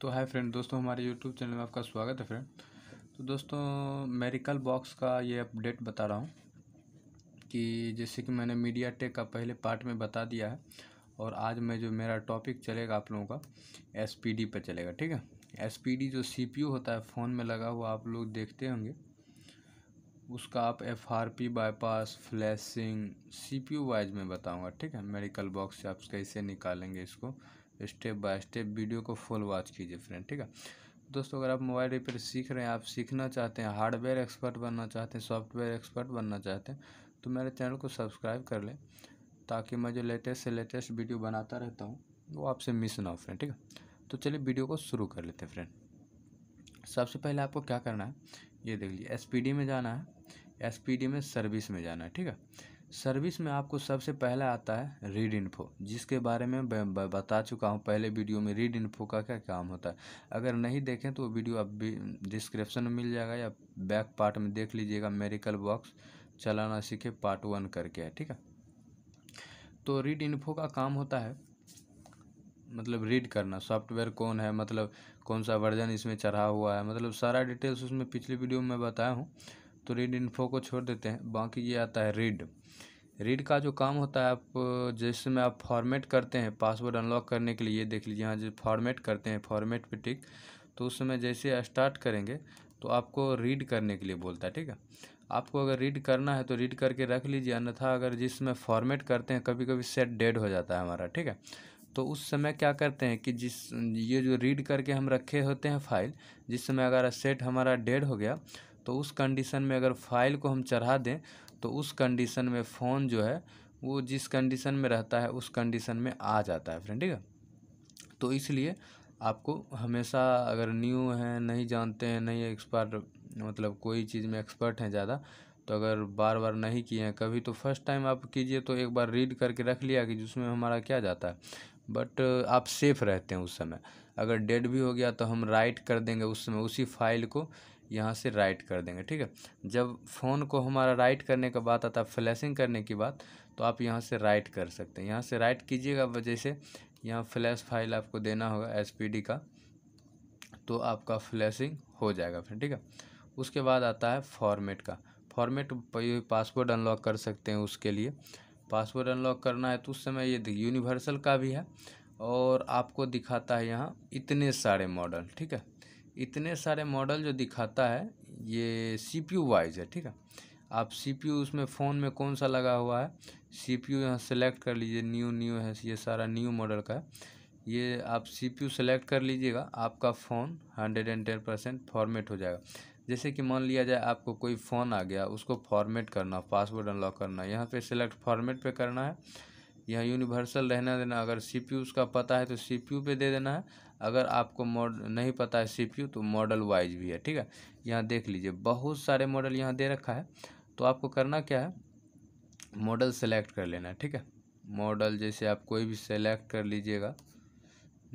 तो hi friend दोस्तों हमारे यूट्यूब चैनल में आपका स्वागत है फ्रेंड तो दोस्तों मेरिकल बॉक्स का ये अपडेट बता रहा हूँ कि जैसे कि मैंने मीडिया टेक का पहले पार्ट में बता दिया है और आज मैं जो मेरा टॉपिक चलेगा आप लोगों का एस पी डी पर चलेगा ठीक है एस पी डी जो सी पी यू होता है फ़ोन में लगा हुआ आप लोग देखते होंगे उसका आप F R P bypass flashing C P U wise में बताऊँगा ठीक है मेडिकल बॉक्स से आप कैसे निकालेंगे इसको स्टेप बाय स्टेप वीडियो को फुल वॉच कीजिए फ्रेंड ठीक है दोस्तों अगर आप मोबाइल रिपेयर सीख रहे हैं आप सीखना चाहते हैं हार्डवेयर एक्सपर्ट बनना चाहते हैं सॉफ्टवेयर एक्सपर्ट बनना चाहते हैं तो मेरे चैनल को सब्सक्राइब कर लें ताकि मैं जो लेटेस्ट से लेटेस्ट वीडियो बनाता रहता हूँ वो आपसे मिस ना हो फ्रेंड ठीक है तो चलिए वीडियो को शुरू कर लेते हैं फ्रेंड सबसे पहले आपको क्या करना है ये देख लीजिए एस में जाना है एस में सर्विस में जाना है ठीक है सर्विस में आपको सबसे पहला आता है रीड इन्फो जिसके बारे में बता चुका हूँ पहले वीडियो में रीड इन्फो का क्या काम होता है अगर नहीं देखें तो वो वीडियो आप डिस्क्रिप्शन में मिल जाएगा या बैक पार्ट में देख लीजिएगा मेरिकल बॉक्स चलाना सीखे पार्ट वन करके है ठीक है तो रीड इन्फो का काम होता है मतलब रीड करना सॉफ्टवेयर कौन है मतलब कौन सा वर्जन इसमें चढ़ा हुआ है मतलब सारा डिटेल्स उसमें पिछले वीडियो में बताया हूँ तो रीड इन्फो को छोड़ देते हैं बाकी ये आता है रीड रीड का जो काम होता है आप जैसे आप फॉर्मेट करते हैं पासवर्ड अनलॉक करने के लिए देख लीजिए यहाँ जो फॉर्मेट करते हैं फॉर्मेट पे टिक तो उस समय जैसे स्टार्ट करेंगे तो आपको रीड करने के लिए बोलता है ठीक है आपको अगर रीड करना है तो रीड करके रख लीजिए अन्यथा अगर जिसमें फॉर्मेट करते हैं कभी कभी सेट डेड हो जाता है हमारा ठीक है तो उस समय क्या करते हैं कि जिस ये जो रीड करके हम रखे होते हैं फाइल जिस समय अगर सेट हमारा डेड हो गया तो उस कंडीशन में अगर फाइल को हम चढ़ा दें तो उस कंडीशन में फ़ोन जो है वो जिस कंडीशन में रहता है उस कंडीशन में आ जाता है फ्रेंड ठीक है तो इसलिए आपको हमेशा अगर न्यू हैं नहीं जानते हैं नहीं एक्सपर्ट मतलब कोई चीज़ में एक्सपर्ट हैं ज़्यादा तो अगर बार बार नहीं किए हैं कभी तो फर्स्ट टाइम आप कीजिए तो एक बार रीड करके रख लिया कि जिसमें हमारा क्या जाता है बट आप सेफ़ रहते हैं उस समय अगर डेड भी हो गया तो हम राइट कर देंगे उस समय उसी फाइल को यहाँ से राइट कर देंगे ठीक है जब फ़ोन को हमारा राइट करने का बात आता है फ्लैशिंग करने की बात तो आप यहाँ से राइट कर सकते हैं यहाँ से राइट कीजिएगा वजह से यहाँ फ्लैश फाइल आपको देना होगा एस का तो आपका फ्लैशिंग हो जाएगा फिर ठीक है उसके बाद आता है फॉर्मेट का फॉर्मेट पासवर्ड अनलॉक कर सकते हैं उसके लिए पासवर्ड अनलॉक करना है तो उस समय ये यूनिवर्सल का भी है और आपको दिखाता है यहाँ इतने सारे मॉडल ठीक है इतने सारे मॉडल जो दिखाता है ये सी पी वाइज है ठीक है आप सी पी उसमें फ़ोन में कौन सा लगा हुआ है सी पी यू यहाँ सेलेक्ट कर लीजिए न्यू न्यू है ये सारा न्यू मॉडल का है ये आप सी पी यू सेलेक्ट कर लीजिएगा आपका phone hundred and ten percent format हो जाएगा जैसे कि मान लिया जाए आपको कोई फ़ोन आ गया उसको फॉर्मेट करना पासवर्ड अनलॉक करना यहाँ पर सिलेक्ट फॉर्मेट पे करना है यह यूनिवर्सल रहना देना अगर सी पी उसका पता है तो सी पी पे दे देना है अगर आपको मॉड नहीं पता है सी पी तो मॉडल वाइज भी है ठीक है यहाँ देख लीजिए बहुत सारे मॉडल यहाँ दे रखा है तो आपको करना क्या है मॉडल सेलेक्ट कर लेना है ठीक है मॉडल जैसे आप कोई भी सेलेक्ट कर लीजिएगा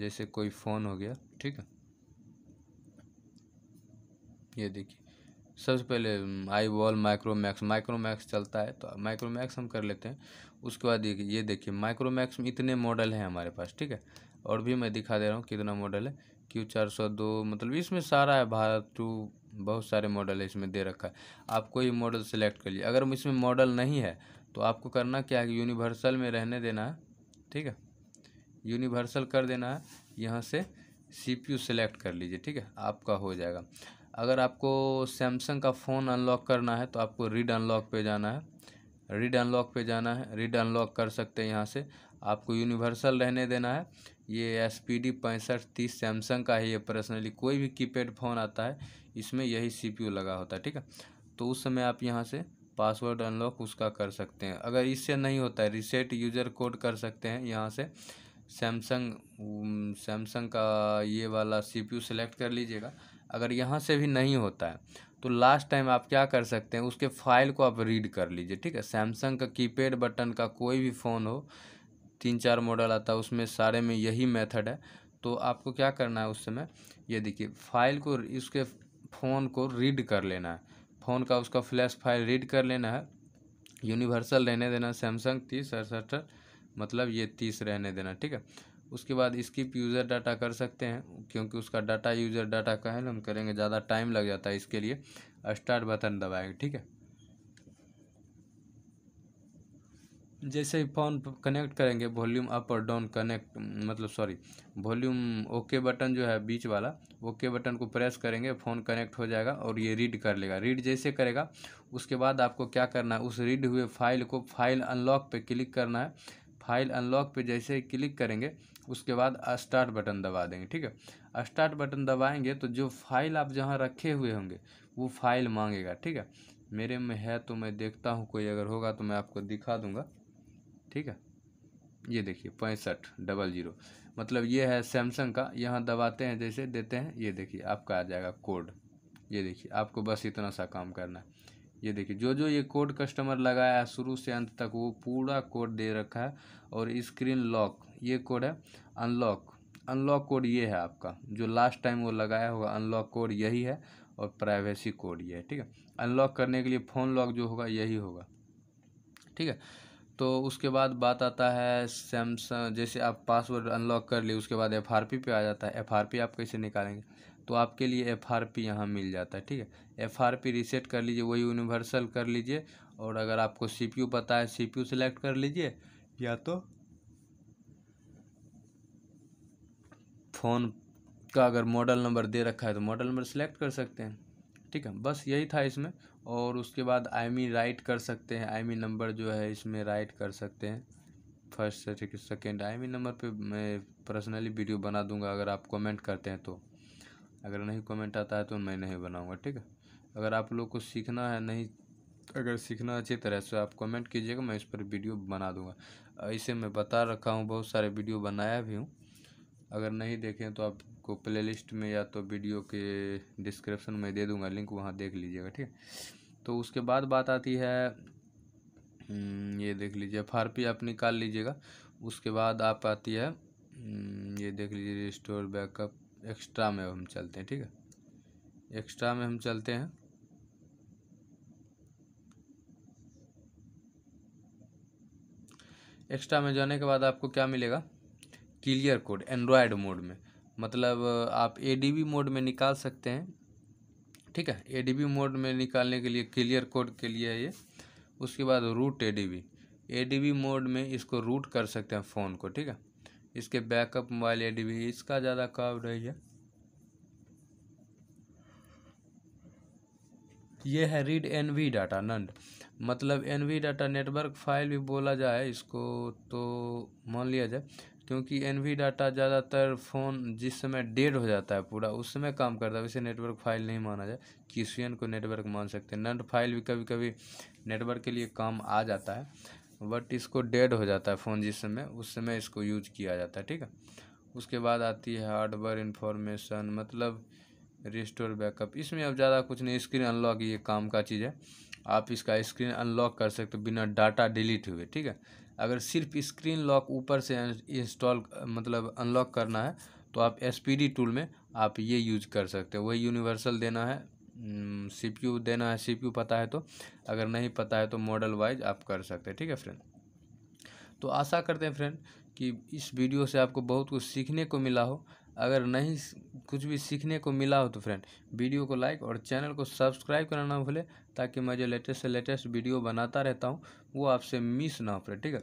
जैसे कोई फ़ोन हो गया ठीक है ये देखिए सबसे पहले आई वॉल माइक्रोमैक्स माइक्रोमैक्स चलता है तो माइक्रोमैक्स हम कर लेते हैं उसके बाद ये देखिए माइक्रोमैक्स में इतने मॉडल हैं हमारे पास ठीक है और भी मैं दिखा दे रहा हूँ कितना मॉडल है क्यू चार सौ दो मतलब इसमें सारा है भारत टू बहुत सारे मॉडल है इसमें दे रखा है आप कोई मॉडल सेलेक्ट कर लिए अगर इसमें मॉडल नहीं है तो आपको करना क्या है यूनिवर्सल में रहने देना है ठीक है यूनिवर्सल कर देना है यहाँ से सी पी यू सेलेक्ट कर लीजिए ठीक है आपका हो जाएगा अगर आपको सैमसंग का फ़ोन अनलॉक करना है तो आपको रीड अनलॉक पे जाना है रीड अनलॉक पे जाना है रीड अनलॉक कर सकते हैं यहाँ से आपको यूनिवर्सल रहने देना है ये एस पी डी पैंसठ तीस सैमसंग का है ये पर्सनली कोई भी कीपैड फ़ोन आता है इसमें यही सी पी यू लगा होता है ठीक है तो उस समय आप यहाँ से पासवर्ड अनलॉक उसका कर सकते हैं अगर इससे नहीं होता है रिसेट यूज़र कोड कर सकते हैं यहाँ से सैमसंग सैमसंग का ये वाला सी पी यू सेलेक्ट कर लीजिएगा अगर यहाँ से भी नहीं होता है तो लास्ट टाइम आप क्या कर सकते हैं उसके फाइल को आप रीड कर लीजिए ठीक है सैमसंग का कीपैड बटन का कोई भी फ़ोन हो तीन चार मॉडल आता है उसमें सारे में यही मेथड है तो आपको क्या करना है उस समय ये देखिए फाइल को इसके फ़ोन को रीड कर लेना है फ़ोन का उसका फ्लैश फाइल रीड कर लेना है यूनिवर्सल रहने देना सैमसंग तीस अड़सठ मतलब ये तीस रहने देना ठीक है उसके बाद स्किप यूज़र डाटा कर सकते हैं क्योंकि उसका डाटा यूज़र डाटा का है हम करेंगे ज़्यादा टाइम लग जाता है इसके लिए स्टार्ट बटन दबाएंगे ठीक है जैसे ही फ़ोन कनेक्ट करेंगे वॉल्यूम अप और डाउन कनेक्ट मतलब सॉरी वॉल्यूम ओके बटन जो है बीच वाला ओके बटन को प्रेस करेंगे फ़ोन कनेक्ट हो जाएगा और ये रीड कर लेगा रीड जैसे करेगा उसके बाद आपको क्या करना है उस रीड हुए फाइल को फाइल अनलॉक पे क्लिक करना है फाइल अनलॉक पे जैसे ही क्लिक करेंगे उसके बाद स्टार्ट बटन दबा देंगे ठीक है स्टार्ट बटन दबाएंगे तो जो फाइल आप जहाँ रखे हुए होंगे वो फाइल मांगेगा ठीक है मेरे में है तो मैं देखता हूँ कोई अगर होगा तो मैं आपको दिखा दूँगा ठीक है ये देखिए पैंसठ डबल जीरो मतलब ये है सैमसंग का यहाँ दबाते हैं जैसे देते हैं ये देखिए आपका आ जाएगा कोड ये देखिए आपको बस इतना सा काम करना है ये देखिए जो जो ये कोड कस्टमर लगाया है शुरू से अंत तक वो पूरा कोड दे रखा है और स्क्रीन लॉक ये कोड है अनलॉक अनलॉक कोड ये है आपका जो लास्ट टाइम वो लगाया होगा अनलॉक कोड यही है और प्राइवेसी कोड ये है ठीक है अनलॉक करने के लिए फ़ोन लॉक जो होगा यही होगा ठीक है तो उसके बाद बात आता है सैमसंग जैसे आप पासवर्ड अनलॉक कर लिए उसके बाद एफ पे आ जाता है एफ आप कैसे निकालेंगे तो आपके लिए एफ आर पी यहाँ मिल जाता है ठीक है एफ आर पी रिसेट कर लीजिए वही यूनिवर्सल कर लीजिए और अगर आपको सी पी यू पता है सी पी यू सेलेक्ट कर लीजिए या तो फ़ोन का अगर मॉडल नंबर दे रखा है तो मॉडल नंबर सेलेक्ट कर सकते हैं ठीक है बस यही था इसमें और उसके बाद आई मी राइट कर सकते हैं आई मी नंबर जो है इसमें राइट कर सकते हैं first second IMEI number पे मैं पर्सनली वीडियो बना दूंगा अगर आप कमेंट करते हैं तो अगर नहीं कमेंट आता है तो मैं नहीं बनाऊँगा ठीक है अगर आप लोग को सीखना है नहीं अगर सीखना अच्छी तरह से आप कमेंट कीजिएगा मैं इस पर वीडियो बना दूंगा इसे मैं बता रखा हूँ बहुत सारे वीडियो बनाया भी हूँ अगर नहीं देखें तो आपको प्लेलिस्ट में या तो वीडियो के डिस्क्रिप्शन में दे दूँगा लिंक वहाँ देख लीजिएगा ठीक है तो उसके बाद बात आती है हम्म, ये देख लीजिए एफ आर पी आप निकाल लीजिएगा उसके बाद आप आती है हम्म, ये देख लीजिए रिस्टोर बैकअप एक्स्ट्रा में हम चलते हैं ठीक है एक्स्ट्रा में हम चलते हैं एक्स्ट्रा में जाने के बाद आपको क्या मिलेगा क्लियर कोड एंड्रॉयड मोड में मतलब आप ए मोड में निकाल सकते हैं ठीक है ए मोड में निकालने के लिए क्लियर कोड के लिए है ये उसके बाद रूट ए डी मोड में इसको रूट कर सकते हैं फ़ोन को ठीक है इसके बैकअप मोबाइल ए डी इसका ज़्यादा काम रही है ये है रीड एन वी डाटा नंड मतलब N V data network file भी बोला जाए इसको तो मान लिया जाए क्योंकि एन वी डाटा ज़्यादातर फ़ोन जिस समय डेड हो जाता है पूरा उस समय काम करता है वैसे नेटवर्क फाइल नहीं माना जाए किसी को नेटवर्क मान सकते हैं नंड फाइल भी कभी कभी नेटवर्क के लिए काम आ जाता है बट इसको डेड हो जाता है फ़ोन जिस समय उस समय इसको यूज किया जाता है ठीक है उसके बाद आती है हार्डवेयर इन्फॉर्मेशन मतलब रिस्टोर बैकअप इसमें अब ज़्यादा कुछ नहीं स्क्रीन अनलॉक ये काम का चीज़ है आप इसका स्क्रीन अनलॉक कर सकते हो बिना डाटा डिलीट हुए ठीक है अगर सिर्फ स्क्रीन लॉक ऊपर से इंस्टॉल मतलब अनलॉक करना है तो आप एस टूल में आप ये यूज कर सकते हो वही यूनिवर्सल देना है हम्म, सी देना है सी पता है तो अगर नहीं पता है तो मॉडल वाइज आप कर सकते हैं ठीक है फ्रेंड तो आशा करते हैं फ्रेंड कि इस वीडियो से आपको बहुत कुछ सीखने को मिला हो अगर नहीं कुछ भी सीखने को मिला हो तो फ्रेंड वीडियो को लाइक और चैनल को सब्सक्राइब करना ना भूले ताकि मैं जो लेटेस्ट से लेटेस्ट वीडियो बनाता रहता हूँ वो आपसे मिस ना हो फ्रेंड ठीक है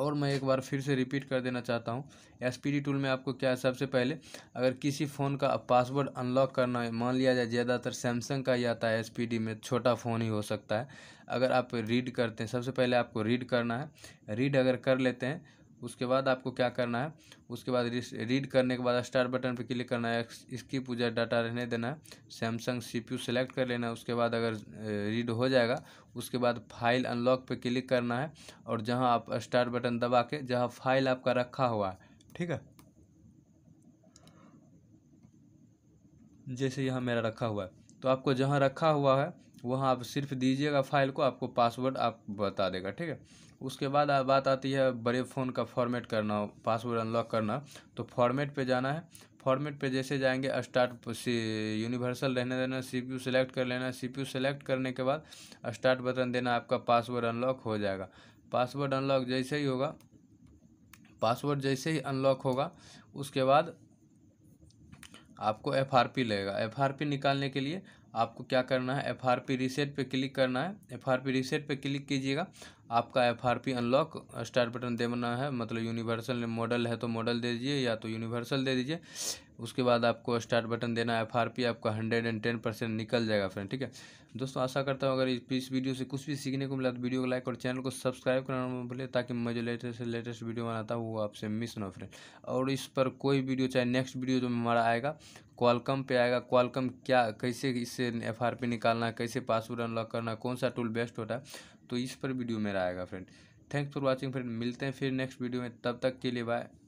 और मैं एक बार फिर से रिपीट कर देना चाहता हूँ एस पी डी टूल में आपको क्या है सबसे पहले अगर किसी फ़ोन का पासवर्ड अनलॉक करना है मान लिया जाए ज़्यादातर सैमसंग का ही आता है एस पी डी में छोटा फ़ोन ही हो सकता है अगर आप रीड करते हैं सबसे पहले आपको रीड करना है रीड अगर कर लेते हैं उसके बाद आपको क्या करना है उसके बाद रीड करने के बाद स्टार बटन पर क्लिक करना है स्किप उजर डाटा रहने देना है सैमसंग सी पी सेलेक्ट कर लेना है उसके बाद अगर रीड हो जाएगा उसके बाद फाइल अनलॉक पर क्लिक करना है और जहाँ आप स्टार बटन दबा के जहाँ फाइल आपका रखा हुआ है ठीक है जैसे यहाँ मेरा रखा हुआ है तो आपको जहाँ रखा हुआ है वहाँ आप सिर्फ दीजिएगा फाइल को आपको पासवर्ड आप बता देगा ठीक है उसके बाद बात आती है बड़े फ़ोन का फॉर्मेट करना पासवर्ड अनलॉक करना तो फॉर्मेट पे जाना है फॉर्मेट पे जैसे जाएंगे स्टार्ट यूनिवर्सल रहने देना सी पी सेलेक्ट कर लेना सी पी सेलेक्ट करने के बाद स्टार्ट बटन देना आपका पासवर्ड अनलॉक हो जाएगा पासवर्ड अनलॉक जैसे ही होगा पासवर्ड जैसे ही अनलॉक होगा उसके बाद आपको एफ आर पी लगेगा एफ आर पी निकालने के लिए आपको क्या करना है एफ आर पी रीसेट पर क्लिक करना है एफ आर पी रीसेट पर क्लिक कीजिएगा आपका F R P unlock start button देना है मतलब यूनिवर्सल मॉडल है तो मॉडल दे दीजिए या तो यूनिवर्सल दे दीजिए उसके बाद आपको स्टार्ट बटन देना है एफ आर पी आपका हंड्रेड एंड टेन परसेंट निकल जाएगा फ्रेंड ठीक है दोस्तों आशा करता हूँ अगर इस वीडियो से कुछ भी सीखने को मिला तो वीडियो को लाइक और चैनल को सब्सक्राइब करना मत भूलें ताकि मैं जो लेटेस्ट से लेटेस्ट वीडियो बनाता हूँ वो आपसे मिस ना फ्रेंड और इस पर कोई वीडियो चाहे नेक्स्ट वीडियो जो हमारा आएगा क्वालकम पे आएगा क्वालकम क्या कैसे इससे एफ आर पी निकालना कैसे पासवर्ड अनलॉक करना कौन सा टूल बेस्ट होता है तो इस पर वीडियो मेरा आएगा friend thanks for watching friend मिलते हैं फिर नेक्स्ट वीडियो में तब तक के लिए बाय